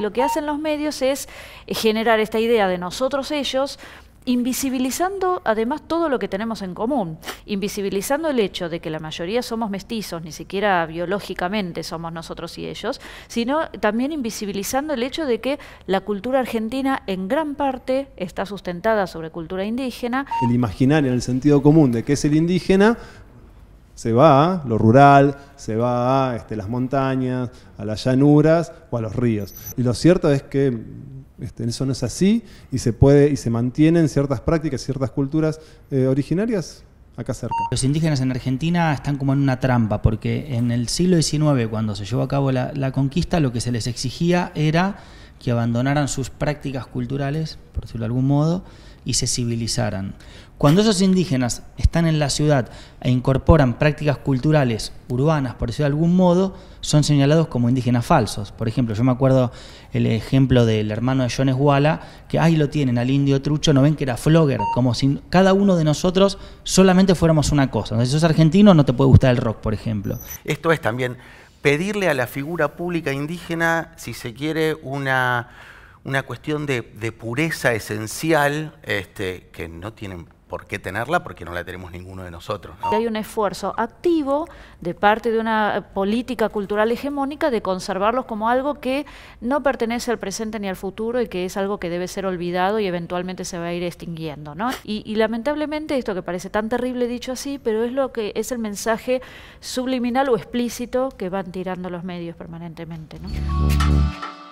Lo que hacen los medios es eh, generar esta idea de nosotros ellos, invisibilizando además todo lo que tenemos en común, invisibilizando el hecho de que la mayoría somos mestizos, ni siquiera biológicamente somos nosotros y ellos, sino también invisibilizando el hecho de que la cultura argentina en gran parte está sustentada sobre cultura indígena. El imaginario en el sentido común de que es el indígena se va a lo rural, se va a este, las montañas, a las llanuras o a los ríos. Y lo cierto es que este, eso no es así y se puede y se mantienen ciertas prácticas, ciertas culturas eh, originarias acá cerca. Los indígenas en Argentina están como en una trampa, porque en el siglo XIX, cuando se llevó a cabo la, la conquista, lo que se les exigía era que abandonaran sus prácticas culturales, por decirlo de algún modo, y se civilizaran. Cuando esos indígenas están en la ciudad e incorporan prácticas culturales urbanas, por decirlo de algún modo, son señalados como indígenas falsos. Por ejemplo, yo me acuerdo el ejemplo del hermano de Jones Walla, que ahí lo tienen al indio trucho, no ven que era flogger, como si cada uno de nosotros solamente fuéramos una cosa. Entonces, si sos argentino, no te puede gustar el rock, por ejemplo. Esto es también pedirle a la figura pública indígena, si se quiere, una, una cuestión de, pureza esencial este, que no tienen por qué tenerla porque no la tenemos ninguno de nosotros. Hay un esfuerzo activo de parte de una política cultural hegemónica de conservarlos como algo que no pertenece al presente ni al futuro y que es algo que debe ser olvidado y eventualmente se va a ir extinguiendo. Y, y lamentablemente esto que parece tan terrible dicho así, pero es lo que es el mensaje subliminal o explícito que van tirando los medios permanentemente. ¿no?